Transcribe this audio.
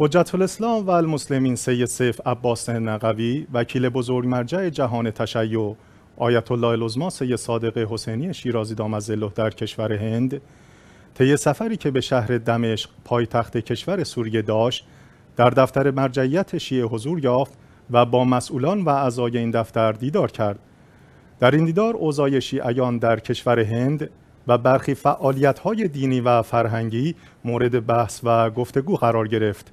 حجت الاسلام و المسلمین سید سیف عباس نقوی وکیل بزرگ مرجع جهان تشیع آیت الله العظما سید صادق حسینی شیرازی الله در کشور هند طی سفری که به شهر دمشق پایتخت کشور سوریه داشت در دفتر مرجعیت شیعه حضور یافت و با مسئولان و اعضای این دفتر دیدار کرد در این دیدار اوضاع شیعیان در کشور هند و برخی فعالیت‌های دینی و فرهنگی مورد بحث و گفتگو قرار گرفت